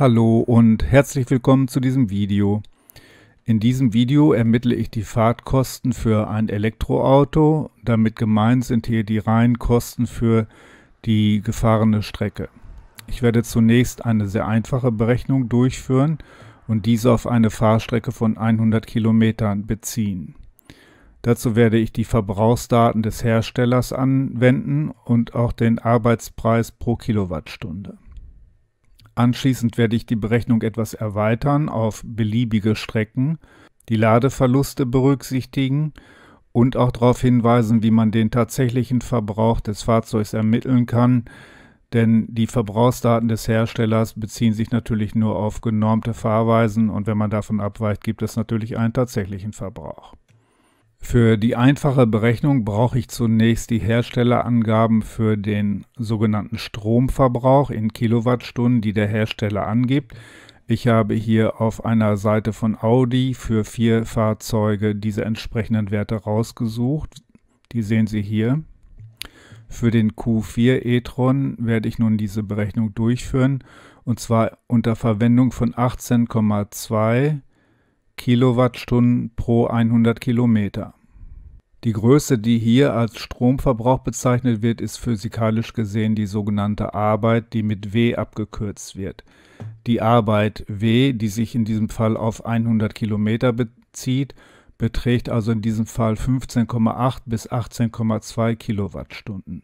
Hallo und herzlich willkommen zu diesem Video. In diesem Video ermittle ich die Fahrtkosten für ein Elektroauto. Damit gemeint sind hier die reinen Kosten für die gefahrene Strecke. Ich werde zunächst eine sehr einfache Berechnung durchführen und diese auf eine Fahrstrecke von 100 Kilometern beziehen. Dazu werde ich die Verbrauchsdaten des Herstellers anwenden und auch den Arbeitspreis pro Kilowattstunde. Anschließend werde ich die Berechnung etwas erweitern auf beliebige Strecken, die Ladeverluste berücksichtigen und auch darauf hinweisen, wie man den tatsächlichen Verbrauch des Fahrzeugs ermitteln kann, denn die Verbrauchsdaten des Herstellers beziehen sich natürlich nur auf genormte Fahrweisen und wenn man davon abweicht, gibt es natürlich einen tatsächlichen Verbrauch. Für die einfache Berechnung brauche ich zunächst die Herstellerangaben für den sogenannten Stromverbrauch in Kilowattstunden, die der Hersteller angibt. Ich habe hier auf einer Seite von Audi für vier Fahrzeuge diese entsprechenden Werte rausgesucht. Die sehen Sie hier. Für den Q4 e-tron werde ich nun diese Berechnung durchführen und zwar unter Verwendung von 18,2 Kilowattstunden pro 100 Kilometer. Die Größe, die hier als Stromverbrauch bezeichnet wird, ist physikalisch gesehen die sogenannte Arbeit, die mit W abgekürzt wird. Die Arbeit W, die sich in diesem Fall auf 100 Kilometer bezieht, beträgt also in diesem Fall 15,8 bis 18,2 Kilowattstunden.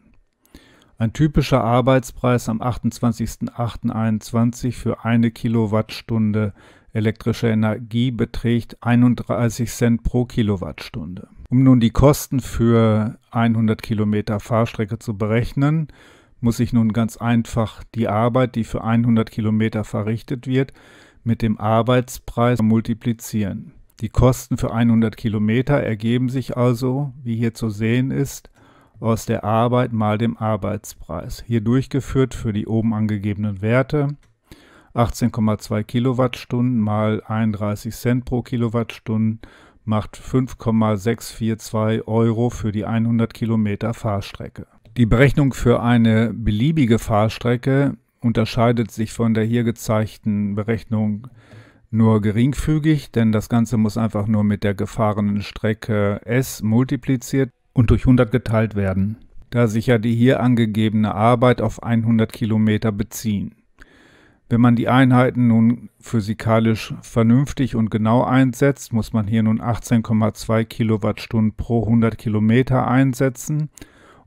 Ein typischer Arbeitspreis am 28.08.2021 für eine Kilowattstunde elektrische Energie beträgt 31 Cent pro Kilowattstunde. Um nun die Kosten für 100 Kilometer Fahrstrecke zu berechnen, muss ich nun ganz einfach die Arbeit, die für 100 Kilometer verrichtet wird, mit dem Arbeitspreis multiplizieren. Die Kosten für 100 Kilometer ergeben sich also, wie hier zu sehen ist, aus der Arbeit mal dem Arbeitspreis, hier durchgeführt für die oben angegebenen Werte 18,2 Kilowattstunden mal 31 Cent pro Kilowattstunden macht 5,642 Euro für die 100 Kilometer Fahrstrecke. Die Berechnung für eine beliebige Fahrstrecke unterscheidet sich von der hier gezeigten Berechnung nur geringfügig, denn das Ganze muss einfach nur mit der gefahrenen Strecke S multipliziert und durch 100 geteilt werden, da sich ja die hier angegebene Arbeit auf 100 Kilometer beziehen. Wenn man die Einheiten nun physikalisch vernünftig und genau einsetzt, muss man hier nun 18,2 Kilowattstunden pro 100 Kilometer einsetzen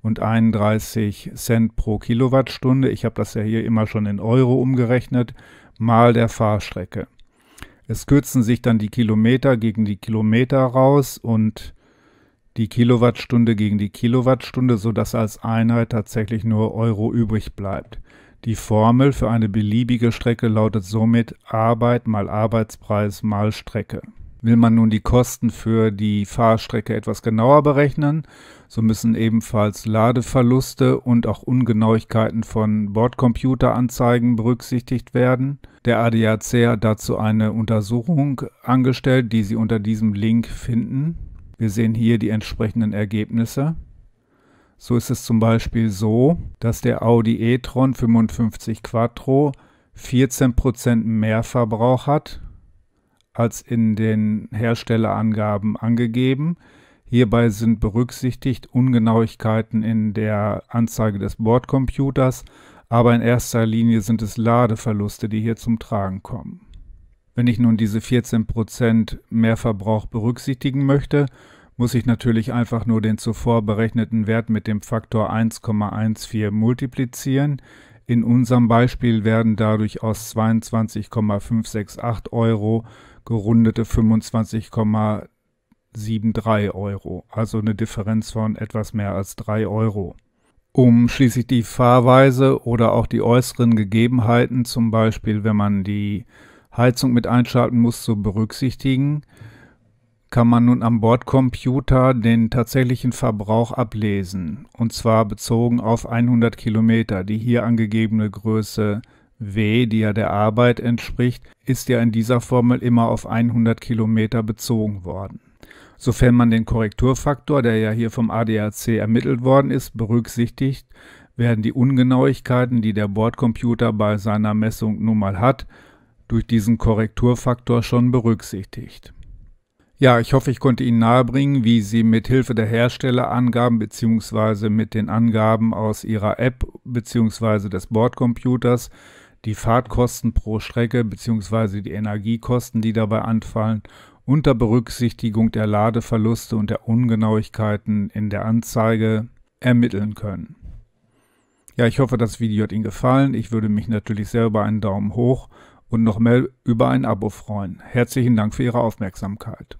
und 31 Cent pro Kilowattstunde. Ich habe das ja hier immer schon in Euro umgerechnet, mal der Fahrstrecke. Es kürzen sich dann die Kilometer gegen die Kilometer raus und die Kilowattstunde gegen die Kilowattstunde, sodass als Einheit tatsächlich nur Euro übrig bleibt. Die Formel für eine beliebige Strecke lautet somit Arbeit mal Arbeitspreis mal Strecke. Will man nun die Kosten für die Fahrstrecke etwas genauer berechnen, so müssen ebenfalls Ladeverluste und auch Ungenauigkeiten von Bordcomputeranzeigen berücksichtigt werden. Der ADAC hat dazu eine Untersuchung angestellt, die Sie unter diesem Link finden. Wir sehen hier die entsprechenden Ergebnisse. So ist es zum Beispiel so, dass der Audi e-tron 55 Quattro 14% mehr Verbrauch hat als in den Herstellerangaben angegeben. Hierbei sind berücksichtigt Ungenauigkeiten in der Anzeige des Bordcomputers, aber in erster Linie sind es Ladeverluste, die hier zum Tragen kommen. Wenn ich nun diese 14% Mehrverbrauch berücksichtigen möchte, muss ich natürlich einfach nur den zuvor berechneten Wert mit dem Faktor 1,14 multiplizieren. In unserem Beispiel werden dadurch aus 22,568 Euro gerundete 25,73 Euro, also eine Differenz von etwas mehr als 3 Euro. Um schließlich die Fahrweise oder auch die äußeren Gegebenheiten, zum Beispiel wenn man die Heizung mit einschalten muss, zu berücksichtigen, kann man nun am Bordcomputer den tatsächlichen Verbrauch ablesen, und zwar bezogen auf 100 Kilometer. Die hier angegebene Größe W, die ja der Arbeit entspricht, ist ja in dieser Formel immer auf 100 Kilometer bezogen worden. Sofern man den Korrekturfaktor, der ja hier vom ADAC ermittelt worden ist, berücksichtigt, werden die Ungenauigkeiten, die der Bordcomputer bei seiner Messung nun mal hat, durch diesen Korrekturfaktor schon berücksichtigt. Ja, ich hoffe, ich konnte Ihnen nahebringen, wie Sie mit Hilfe der Herstellerangaben bzw. mit den Angaben aus Ihrer App bzw. des Bordcomputers die Fahrtkosten pro Strecke bzw. die Energiekosten, die dabei anfallen, unter Berücksichtigung der Ladeverluste und der Ungenauigkeiten in der Anzeige ermitteln können. Ja, ich hoffe, das Video hat Ihnen gefallen. Ich würde mich natürlich sehr über einen Daumen hoch und noch mehr über ein Abo freuen. Herzlichen Dank für Ihre Aufmerksamkeit.